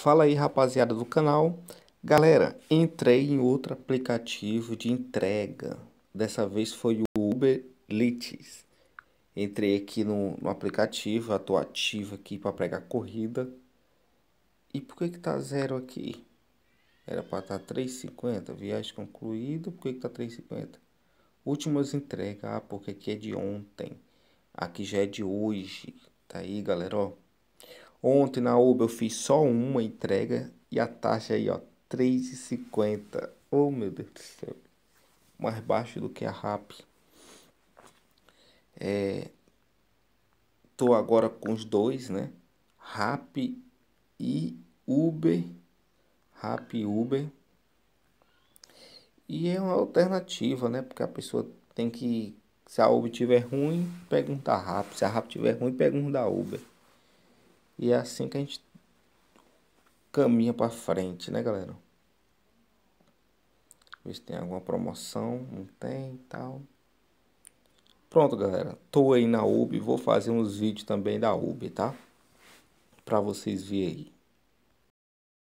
Fala aí, rapaziada do canal. Galera, entrei em outro aplicativo de entrega. Dessa vez foi o Uber Lites Entrei aqui no, no aplicativo, estou ativo aqui para pegar corrida. E por que que tá zero aqui? Era para estar tá 3,50, viagem concluída, por que que tá 3,50? Últimas entregas, ah, porque aqui é de ontem. Aqui já é de hoje. Tá aí, galera, ó. Ontem na Uber eu fiz só uma entrega e a taxa aí, ó, 3,50. Oh, meu Deus do céu. Mais baixo do que a RAP. É, tô agora com os dois, né? RAP e Uber. RAP e Uber. E é uma alternativa, né? Porque a pessoa tem que. Se a Uber tiver ruim, pergunta a RAP. Se a RAP tiver ruim, pergunta a Uber. E é assim que a gente caminha para frente, né, galera? Ver se tem alguma promoção, não tem, tal. Pronto, galera. Tô aí na UB, vou fazer uns vídeos também da UB, tá? Para vocês verem aí.